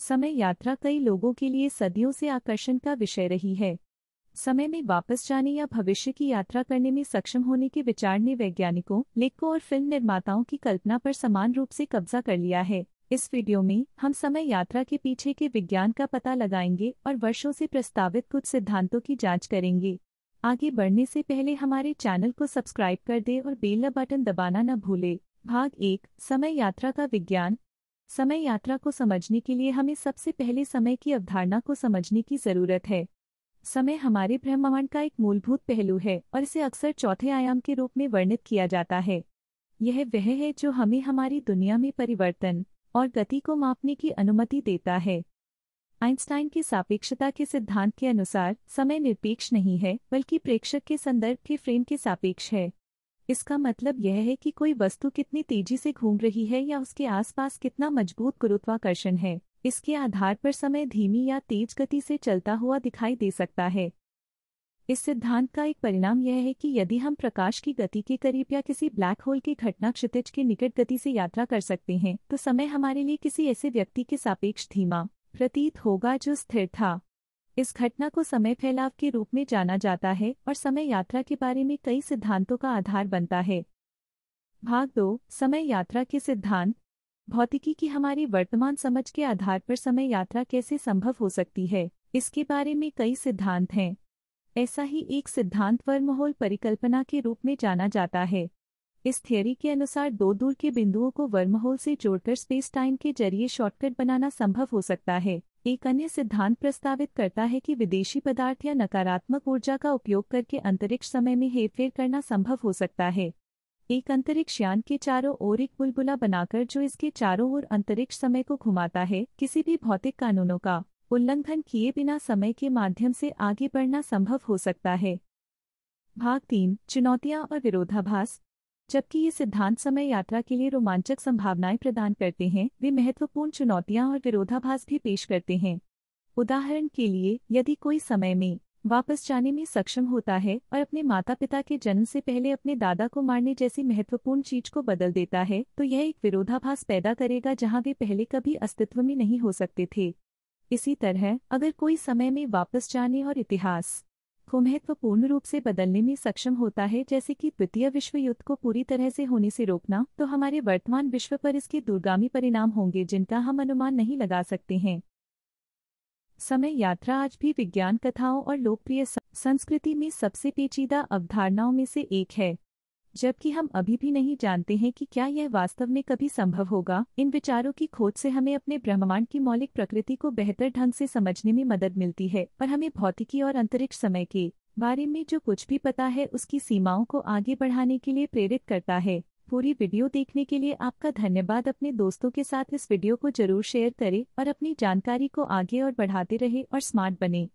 समय यात्रा कई लोगों के लिए सदियों से आकर्षण का विषय रही है समय में वापस जाने या भविष्य की यात्रा करने में सक्षम होने के विचार ने वैज्ञानिकों लेखकों और फिल्म निर्माताओं की कल्पना पर समान रूप से कब्जा कर लिया है इस वीडियो में हम समय यात्रा के पीछे के विज्ञान का पता लगाएंगे और वर्षों से प्रस्तावित कुछ सिद्धांतों की जांच करेंगे आगे बढ़ने से पहले हमारे चैनल को सब्सक्राइब कर दे और बेल बटन दबाना न भूले भाग एक समय यात्रा का विज्ञान समय यात्रा को समझने के लिए हमें सबसे पहले समय की अवधारणा को समझने की जरूरत है समय हमारे ब्रह्मांड का एक मूलभूत पहलू है और इसे अक्सर चौथे आयाम के रूप में वर्णित किया जाता है यह वह है जो हमें हमारी दुनिया में परिवर्तन और गति को मापने की अनुमति देता है आइंस्टाइन की सापेक्षता के सिद्धांत के अनुसार समय निरपेक्ष नहीं है बल्कि प्रेक्षक के संदर्भ के फ्रेम के सापेक्ष है इसका मतलब यह है कि कोई वस्तु कितनी तेजी से घूम रही है या उसके आसपास कितना मजबूत गुरुत्वाकर्षण है इसके आधार पर समय धीमी या तेज गति से चलता हुआ दिखाई दे सकता है इस सिद्धांत का एक परिणाम यह है कि यदि हम प्रकाश की गति के करीब या किसी ब्लैक होल की घटना क्षितिज के निकट गति से यात्रा कर सकते हैं तो समय हमारे लिए किसी ऐसे व्यक्ति के सापेक्ष धीमा प्रतीत होगा जो स्थिर था इस घटना को समय फैलाव के रूप में जाना जाता है और समय यात्रा के बारे में कई सिद्धांतों का आधार बनता है भाग दो समय यात्रा के सिद्धांत भौतिकी की हमारी वर्तमान समझ के आधार पर समय यात्रा कैसे संभव हो सकती है इसके बारे में कई सिद्धांत हैं ऐसा ही एक सिद्धांत वर्महोल परिकल्पना के रूप में जाना जाता है इस थ्योरी के अनुसार दो दूर के बिंदुओं को वर्महोल से जोड़कर स्पेस टाइम के जरिए शॉर्टकट बनाना संभव हो सकता है एक अन्य सिद्धांत प्रस्तावित करता है कि विदेशी पदार्थ या नकारात्मक ऊर्जा का उपयोग करके अंतरिक्ष समय में हेरफेर करना संभव हो सकता है एक अंतरिक्ष यान के चारों ओर एक बुलबुला बनाकर जो इसके चारों ओर अंतरिक्ष समय को घुमाता है किसी भी भौतिक कानूनों का उल्लंघन किए बिना समय के माध्यम से आगे बढ़ना संभव हो सकता है भाग तीन चुनौतियां और विरोधाभास जबकि ये सिद्धांत समय यात्रा के लिए रोमांचक संभावनाएं प्रदान करते हैं वे महत्वपूर्ण चुनौतियां और विरोधाभास भी पेश करते हैं उदाहरण के लिए यदि कोई समय में वापस जाने में सक्षम होता है और अपने माता पिता के जन्म से पहले अपने दादा को मारने जैसी महत्वपूर्ण चीज को बदल देता है तो यह एक विरोधाभास पैदा करेगा जहां वे पहले कभी अस्तित्व में नहीं हो सकते थे इसी तरह अगर कोई समय में वापस जाने और इतिहास को महत्वपूर्ण रूप से बदलने में सक्षम होता है जैसे कि द्वितीय विश्व युद्ध को पूरी तरह से होने से रोकना तो हमारे वर्तमान विश्व पर इसके दूरगामी परिणाम होंगे जिनका हम अनुमान नहीं लगा सकते हैं समय यात्रा आज भी विज्ञान कथाओं और लोकप्रिय संस्कृति में सबसे पेचीदा अवधारणाओं में से एक है जबकि हम अभी भी नहीं जानते हैं कि क्या यह वास्तव में कभी संभव होगा इन विचारों की खोज से हमें अपने ब्रह्मांड की मौलिक प्रकृति को बेहतर ढंग से समझने में मदद मिलती है पर हमें भौतिकी और अंतरिक्ष समय के बारे में जो कुछ भी पता है उसकी सीमाओं को आगे बढ़ाने के लिए प्रेरित करता है पूरी वीडियो देखने के लिए आपका धन्यवाद अपने दोस्तों के साथ इस वीडियो को जरूर शेयर करें और अपनी जानकारी को आगे और बढ़ाते रहे और स्मार्ट बने